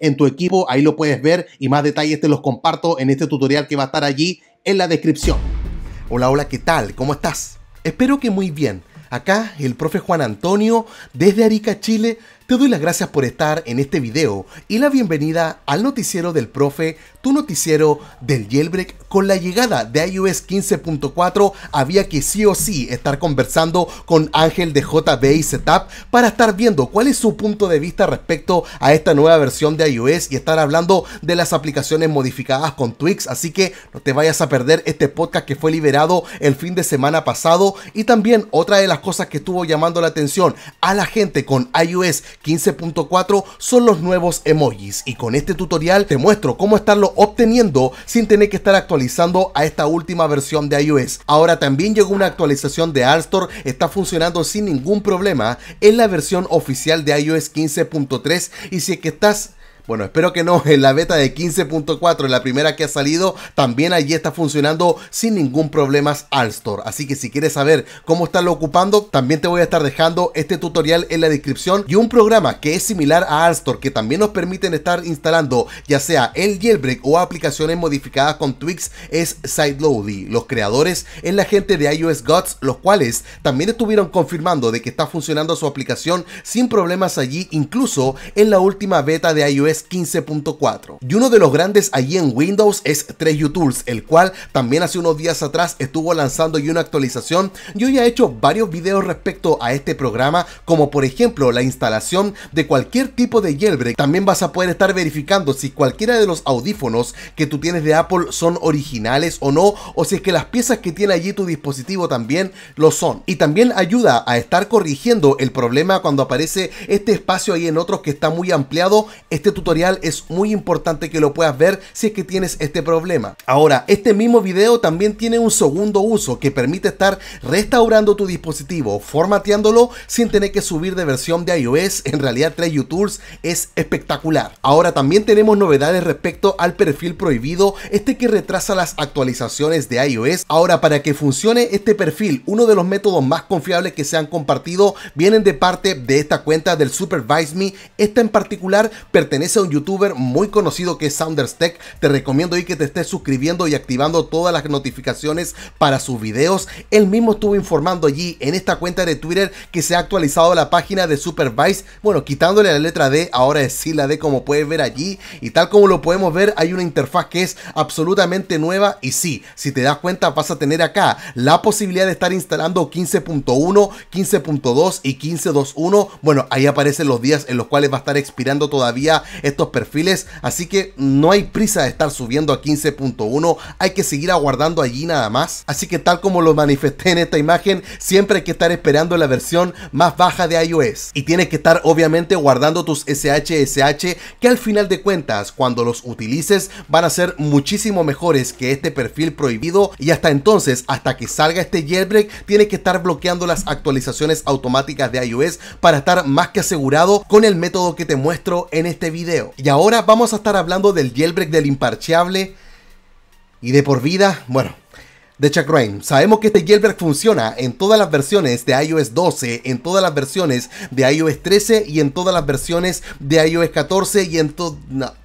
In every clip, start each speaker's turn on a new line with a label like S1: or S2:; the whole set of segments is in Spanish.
S1: en tu equipo. Ahí lo puedes ver y más detalles te los comparto en este tutorial que va a estar allí en la descripción. Hola, hola, ¿qué tal? ¿Cómo estás? Espero que muy bien. Acá el profe Juan Antonio desde Arica, Chile, te doy las gracias por estar en este video y la bienvenida al noticiero del profe, tu noticiero del jailbreak. Con la llegada de iOS 15.4 había que sí o sí estar conversando con Ángel de JBI Setup para estar viendo cuál es su punto de vista respecto a esta nueva versión de iOS y estar hablando de las aplicaciones modificadas con Twix. Así que no te vayas a perder este podcast que fue liberado el fin de semana pasado y también otra de las cosas que estuvo llamando la atención a la gente con iOS 15.4 son los nuevos emojis y con este tutorial te muestro cómo estarlo obteniendo sin tener que estar actualizando a esta última versión de iOS. Ahora también llegó una actualización de App Store, está funcionando sin ningún problema en la versión oficial de iOS 15.3 y si es que estás bueno, espero que no. En la beta de 15.4, la primera que ha salido, también allí está funcionando sin ningún problema Store. Así que si quieres saber cómo lo ocupando, también te voy a estar dejando este tutorial en la descripción y un programa que es similar a Store, que también nos permiten estar instalando ya sea el jailbreak o aplicaciones modificadas con Twix es Sideloady. Los creadores es la gente de iOS Gods, los cuales también estuvieron confirmando de que está funcionando su aplicación sin problemas allí, incluso en la última beta de iOS 15.4. Y uno de los grandes allí en Windows es 3U Tools, el cual también hace unos días atrás estuvo lanzando y una actualización. Yo ya he hecho varios videos respecto a este programa, como por ejemplo la instalación de cualquier tipo de jailbreak. También vas a poder estar verificando si cualquiera de los audífonos que tú tienes de Apple son originales o no, o si es que las piezas que tiene allí tu dispositivo también lo son. Y también ayuda a estar corrigiendo el problema cuando aparece este espacio ahí en otros que está muy ampliado. Este tutorial es muy importante que lo puedas ver si es que tienes este problema. Ahora, este mismo video también tiene un segundo uso que permite estar restaurando tu dispositivo, formateándolo sin tener que subir de versión de iOS. En realidad, 3 Tools es espectacular. Ahora también tenemos novedades respecto al perfil prohibido, este que retrasa las actualizaciones de iOS. Ahora, para que funcione este perfil, uno de los métodos más confiables que se han compartido vienen de parte de esta cuenta del Supervise Me. Esta en particular pertenece un youtuber muy conocido que es Sounders Tech. Te recomiendo y que te estés suscribiendo y activando todas las notificaciones para sus videos. Él mismo estuvo informando allí en esta cuenta de Twitter que se ha actualizado la página de Supervise. Bueno, quitándole la letra D, ahora es sí la D como puedes ver allí. Y tal como lo podemos ver, hay una interfaz que es absolutamente nueva. Y sí, si te das cuenta, vas a tener acá la posibilidad de estar instalando 15.1, 15.2 y 15.21. Bueno, ahí aparecen los días en los cuales va a estar expirando todavía estos perfiles, así que no hay prisa de estar subiendo a 15.1, hay que seguir aguardando allí nada más. Así que tal como lo manifesté en esta imagen, siempre hay que estar esperando la versión más baja de iOS. Y tienes que estar obviamente guardando tus SHSH que al final de cuentas, cuando los utilices, van a ser muchísimo mejores que este perfil prohibido y hasta entonces, hasta que salga este jailbreak, tienes que estar bloqueando las actualizaciones automáticas de iOS para estar más que asegurado con el método que te muestro en este video. Y ahora vamos a estar hablando del jailbreak del imparcheable y de por vida. Bueno, de Chuck Sabemos que este jailbreak funciona en todas las versiones de iOS 12, en todas las versiones de iOS 13 y en todas las versiones de iOS 14 y en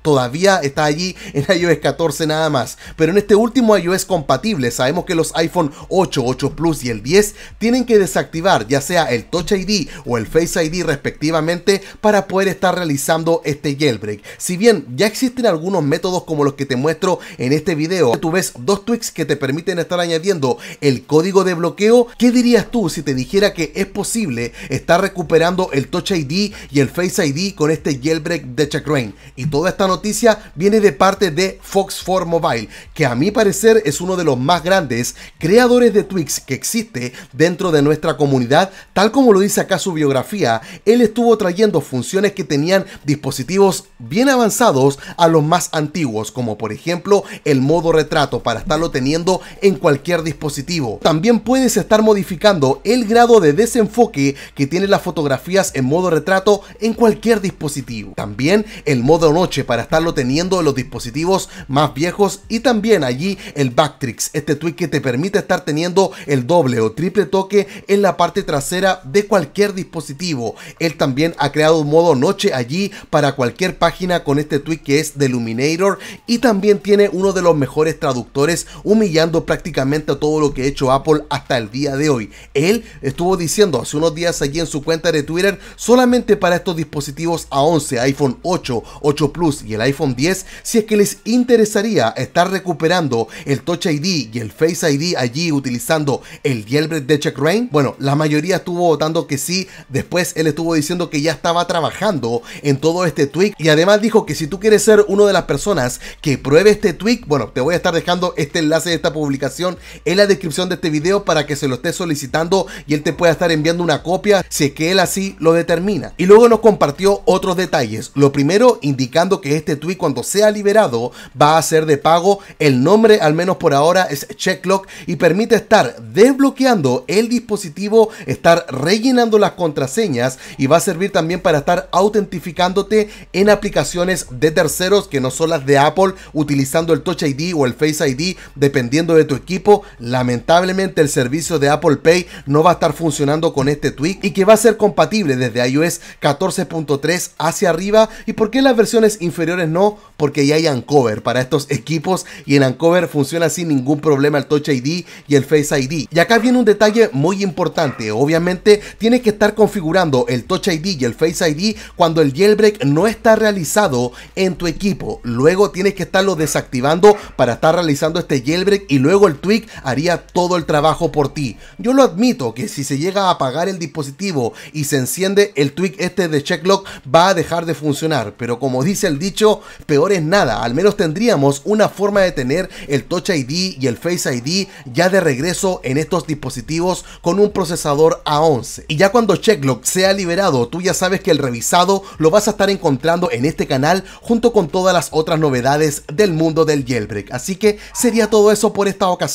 S1: todavía está allí en iOS 14 nada más. Pero en este último iOS compatible sabemos que los iPhone 8, 8 Plus y el 10 tienen que desactivar ya sea el Touch ID o el Face ID respectivamente para poder estar realizando este jailbreak. Si bien ya existen algunos métodos como los que te muestro en este video, tú ves dos tweaks que te permiten estar añadiendo el código de bloqueo, ¿qué dirías tú si te dijera que es posible estar recuperando el Touch ID y el Face ID con este jailbreak de rain Y toda esta noticia viene de parte de Fox 4 Mobile, que a mi parecer es uno de los más grandes creadores de Twix que existe dentro de nuestra comunidad, tal como lo dice acá su biografía, él estuvo trayendo funciones que tenían dispositivos bien avanzados a los más antiguos, como por ejemplo el modo retrato para estarlo teniendo en cualquier dispositivo. También puedes estar modificando el grado de desenfoque que tiene las fotografías en modo retrato en cualquier dispositivo. También el modo noche para estarlo teniendo en los dispositivos más viejos y también allí el Backtrix. este tweet que te permite estar teniendo el doble o triple toque en la parte trasera de cualquier dispositivo. Él también ha creado un modo noche allí para cualquier página con este tweet que es de illuminator y también tiene uno de los mejores traductores humillando prácticamente a todo lo que ha hecho Apple hasta el día de hoy. Él estuvo diciendo hace unos días allí en su cuenta de Twitter, solamente para estos dispositivos A11, iPhone 8, 8 Plus y el iPhone 10, si es que les interesaría estar recuperando el Touch ID y el Face ID allí utilizando el jailbreak de Check Bueno, la mayoría estuvo votando que sí, después él estuvo diciendo que ya estaba trabajando en todo este tweak y además dijo que si tú quieres ser una de las personas que pruebe este tweak, bueno, te voy a estar dejando este enlace de esta publicación en la descripción de este video para que se lo esté solicitando y él te pueda estar enviando una copia si es que él así lo determina. Y luego nos compartió otros detalles. Lo primero, indicando que este tweet cuando sea liberado va a ser de pago. El nombre, al menos por ahora, es Checklock y permite estar desbloqueando el dispositivo, estar rellenando las contraseñas y va a servir también para estar autentificándote en aplicaciones de terceros que no son las de Apple utilizando el Touch ID o el Face ID dependiendo de tu equipo lamentablemente el servicio de Apple Pay no va a estar funcionando con este tweak y que va a ser compatible desde iOS 14.3 hacia arriba. ¿Y por qué las versiones inferiores no? Porque ya hay cover para estos equipos y en Uncover funciona sin ningún problema el Touch ID y el Face ID. Y acá viene un detalle muy importante. Obviamente tienes que estar configurando el Touch ID y el Face ID cuando el jailbreak no está realizado en tu equipo. Luego tienes que estarlo desactivando para estar realizando este jailbreak y luego el Tweak haría todo el trabajo por ti. Yo lo admito que si se llega a apagar el dispositivo y se enciende, el tweak este de Checklock va a dejar de funcionar. Pero como dice el dicho, peor es nada. Al menos tendríamos una forma de tener el Touch ID y el Face ID ya de regreso en estos dispositivos con un procesador A11. Y ya cuando Checklock sea liberado, tú ya sabes que el revisado lo vas a estar encontrando en este canal junto con todas las otras novedades del mundo del jailbreak. Así que sería todo eso por esta ocasión.